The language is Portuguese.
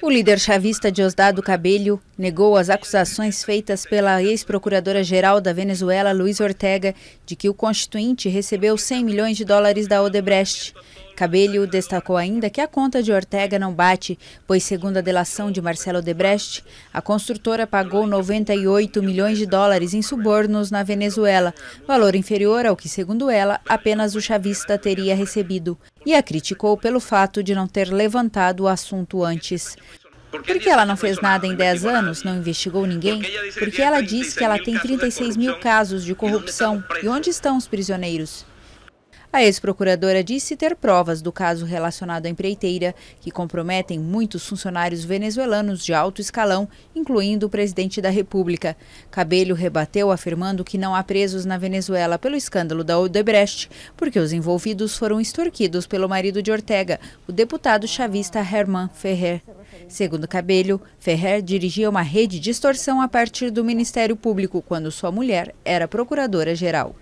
O líder chavista Diosdado Cabello negou as acusações feitas pela ex-procuradora-geral da Venezuela, Luiz Ortega, de que o constituinte recebeu 100 milhões de dólares da Odebrecht. Cabello destacou ainda que a conta de Ortega não bate, pois, segundo a delação de Marcelo Odebrecht, a construtora pagou 98 milhões de dólares em subornos na Venezuela, valor inferior ao que, segundo ela, apenas o chavista teria recebido e a criticou pelo fato de não ter levantado o assunto antes. Porque ela não fez nada em 10 anos, não investigou ninguém? Porque ela diz que ela tem 36 mil casos de corrupção. E onde estão os prisioneiros? A ex-procuradora disse ter provas do caso relacionado à empreiteira, que comprometem muitos funcionários venezuelanos de alto escalão, incluindo o presidente da República. Cabelho rebateu afirmando que não há presos na Venezuela pelo escândalo da Odebrecht, porque os envolvidos foram extorquidos pelo marido de Ortega, o deputado chavista Herman Ferrer. Segundo Cabelho, Ferrer dirigia uma rede de extorsão a partir do Ministério Público quando sua mulher era procuradora-geral.